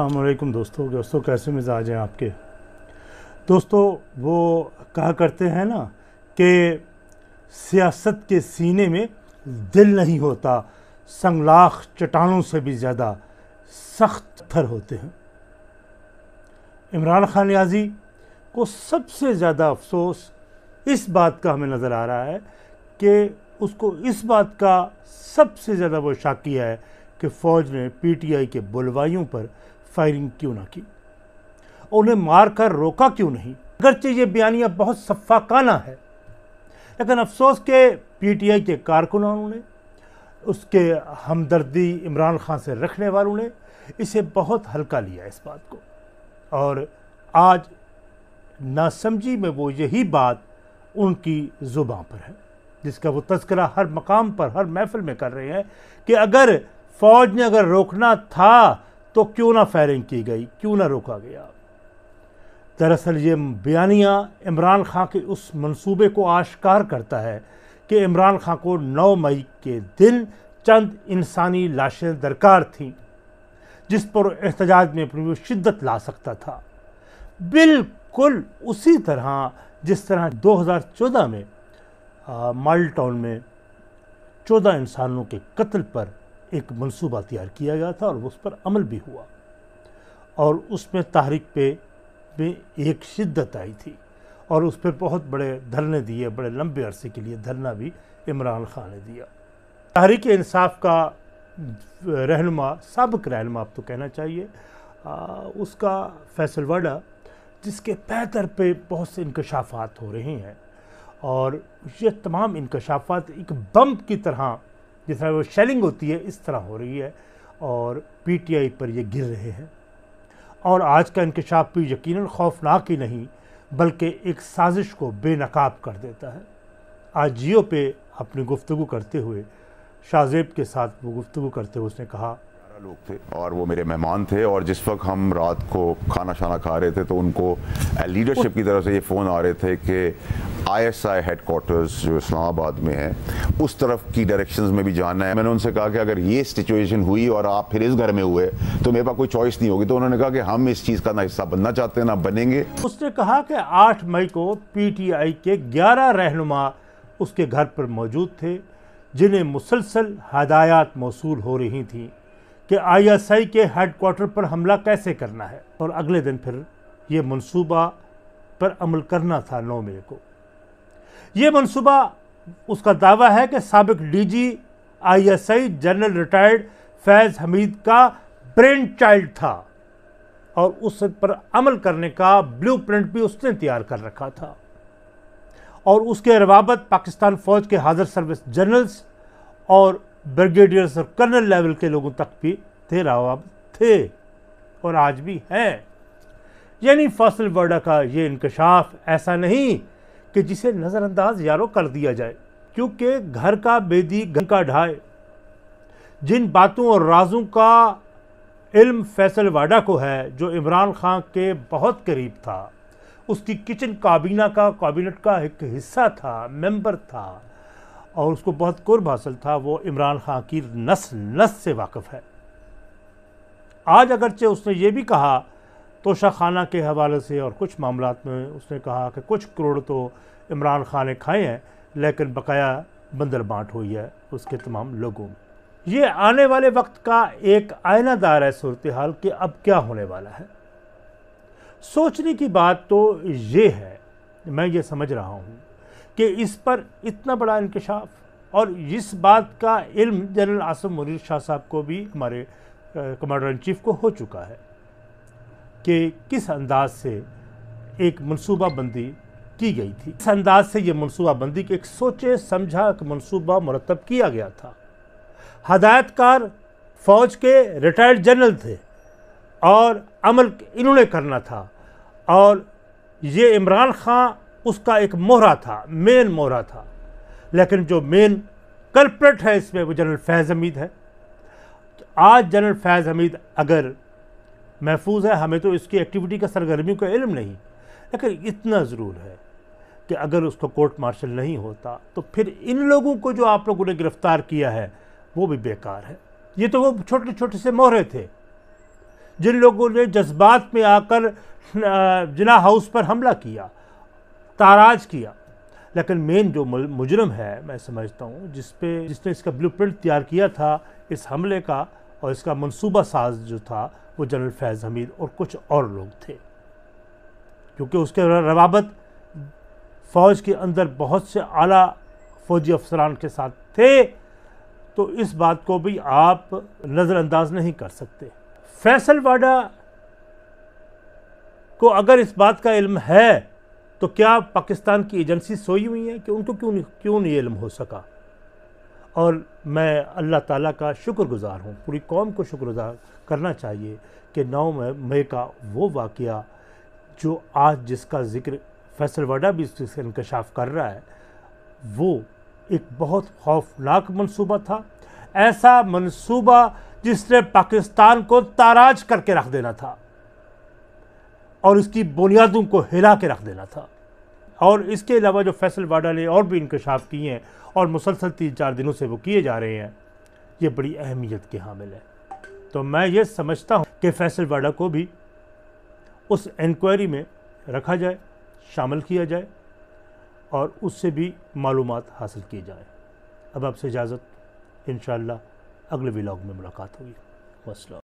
अल्लाम दोस्तों दोस्तों कैसे मिजाज हैं आपके दोस्तों वो कहा करते हैं ना कि सियासत के सीने में दिल नहीं होता संगलाख चटानों से भी ज़्यादा सख्त थर होते हैं इमरान खान याजी को सबसे ज़्यादा अफसोस इस बात का हमें नज़र आ रहा है कि उसको इस बात का सबसे ज़्यादा वो शाकिया है कि फ़ौज ने पीटीआई के बुलवाइयों पर फायरिंग क्यों ना की और उन्हें मारकर रोका क्यों नहीं अगरचे ये बयानिया बहुत सफाकाना है लेकिन अफसोस के पीटीआई के कारकुनानों ने उसके हमदर्दी इमरान खान से रखने वालों ने इसे बहुत हल्का लिया इस बात को और आज नासमझी में वो यही बात उनकी ज़ुबान पर है जिसका वो तस्करा हर मकाम पर हर महफिल में कर रहे हैं कि अगर फ़ौज ने अगर रोकना था तो क्यों ना फायरिंग की गई क्यों ना रोका गया दरअसल ये बयानिया इमरान खां के उस मंसूबे को आश्कार करता है कि इमरान खां को 9 मई के दिन चंद इंसानी लाशें दरकार थीं जिस पर एहतजाज में अपनी वो शिद्दत ला सकता था बिल्कुल उसी तरह जिस तरह 2014 में माल टाउन में 14 इंसानों के कत्ल पर एक मनसूबा तैयार किया गया था और उस पर अमल भी हुआ और उसमें तहरीक पे में एक शिद्दत आई थी और उस पर बहुत बड़े धरने दिए बड़े लंबे अरसे के लिए धरना भी इमरान खान ने दिया तहरीक इंसाफ का रहनुमा सबक रहनुमा आप तो कहना चाहिए आ, उसका फैसलवाडा जिसके पैतर पे बहुत से इंकशाफात हो रहे हैं और ये तमाम इंकशाफात एक बम की तरह जिस तरह वो शेलिंग होती है इस तरह हो रही है और पीटीआई पर ये गिर रहे हैं और आज का इंकशाफ भी यकीन खौफनाक ही नहीं बल्कि एक साजिश को बेनकाब कर देता है आज जियो पे अपनी गुफ्तु करते हुए शाहजेब के साथ वो गुफ्तु करते हुए उसने कहा लोग थे और वो मेरे मेहमान थे और जिस वक्त हम रात को खाना शाना खा रहे थे तो उनको लीडरशिप की तरफ से ये फ़ोन आ रहे थे कि आईएसआई हेडकोार्टर्स जो इस्लामाबाद में है उस तरफ की डायरेक्शंस में भी जाना है मैंने उनसे कहा कि अगर ये सिचुएशन हुई और आप फिर इस घर में हुए तो मेरे पास कोई चॉइस नहीं होगी तो उन्होंने कहा कि हम इस चीज़ का ना हिस्सा बनना चाहते हैं ना बनेंगे उसने कहा कि आठ मई को पीटीआई के ग्यारह रहनुमा उसके घर पर मौजूद थे जिन्हें मुसलसल हदायत मौसू हो रही थी कि आईएसआई के हेडक्वार्टर पर हमला कैसे करना है और अगले दिन फिर ये मंसूबा पर अमल करना था नौ मई को ये मंसूबा उसका दावा है कि सबक DG ISI general retired Faiz Hameed का ब्रेन चाइल्ड था और उस पर अमल करने का ब्लूप्रिंट भी उसने तैयार कर रखा था और उसके रवाबत पाकिस्तान फ़ौज के हाजिर सर्विस जनरल्स और ब्रिगेडियर्स और कर्नल लेवल के लोगों तक भी थे रावाब थे और आज भी हैं यानी फसल वर्डा का ये इंकशाफ ऐसा नहीं कि जिसे नज़रअंदाज यारो कर दिया जाए क्योंकि घर का बेदी घर का ढाए जिन बातों और राजों का इल्म फैसल वाडा को है जो इमरान खान के बहुत करीब था उसकी किचन काबीना का कैबिनेट का एक हिस्सा था मेंबर था और उसको बहुत कुर्ब हासिल था वो इमरान खान की नस नस से वाकफ़ है आज अगरचे उसने ये भी कहा तोशा खाना के हवाले से और कुछ मामला में उसने कहा कि कुछ करोड़ तो इमरान खान ने खाए हैं लेकिन बकाया बंदर बांट हुई है उसके तमाम लोगों में ये आने वाले वक्त का एक आयना दार है सूरत हाल कि अब क्या होने वाला है सोचने की बात तो ये है मैं ये समझ रहा हूँ कि इस पर इतना बड़ा इंकशाफ और इस बात का इल्म जनरल आसम मुनीर शाह साहब को भी हमारे कमांडर इन चीफ को हो चुका है कि किस अंदाज से एक मनसूबाबंदी की गई थी इस अंदाज से ये मनसूबाबंदी के एक सोचे समझा मनसूबा मुरतब किया गया था हदायतकार फ़ौज के रिटायर्ड जनरल थे और अमल इन्होंने करना था और ये इमरान खां उसका एक मोहरा था मेन मोहरा था लेकिन जो मेन कल्प्रेट है इसमें वो जनरल फैज़ हमीद है आज जनरल फैज़ हमीद अगर महफूज है हमें तो इसकी एक्टिविटी का सरगर्मी का इल्म नहीं लेकिन इतना ज़रूर है कि अगर उसको कोर्ट मार्शल नहीं होता तो फिर इन लोगों को जो आप लोगों ने गिरफ़्तार किया है वो भी बेकार है ये तो वो छोटे छोटे से मोहरे थे जिन लोगों ने जज्बात में आकर जिला हाउस पर हमला किया ताराज किया लेकिन मेन जो मुजरम है मैं समझता हूँ जिस पे जिसने इसका ब्लूप्रिंट तैयार किया था इस हमले का और इसका मनसूबा साज जो था वो जनरल फैज़ हमीद और कुछ और लोग थे क्योंकि उसके रवाबत फ़ौज के अंदर बहुत से आला फौजी अफसरान के साथ थे तो इस बात को भी आप नज़रअंदाज नहीं कर सकते फैसल वाडा को अगर इस बात का इल्म है तो क्या पाकिस्तान की एजेंसी सोई हुई हैं कि उनको क्यों क्यों नहीं इल्म हो सका और मैं अल्लाह ताला का शुक्रगुज़ार हूँ पूरी कौम को शुक्रगुज़ार करना चाहिए कि नौ मई का वो वाक़ जो आज जिसका जिक्र फैसल वडा भी इसका इंकशाफ कर रहा है वो एक बहुत खौफनाक मनसूबा था ऐसा मनसूबा जिसने पाकिस्तान को ताराज करके रख देना था और इसकी बुनियादों को हिला के रख देना था और इसके अलावा जो फैसल वाडा ने और भी इंकशाफ किए हैं और मुसलसल तीन चार दिनों से वो किए जा रहे हैं ये बड़ी अहमियत के हामिल है तो मैं ये समझता हूँ कि फैसल वाडा को भी उस इंक्वायरी में रखा जाए शामिल किया जाए और उससे भी मालूम हासिल की जाए अब आपसे इजाज़त इन अगले व्लाग में मुलाकात होगी वसलम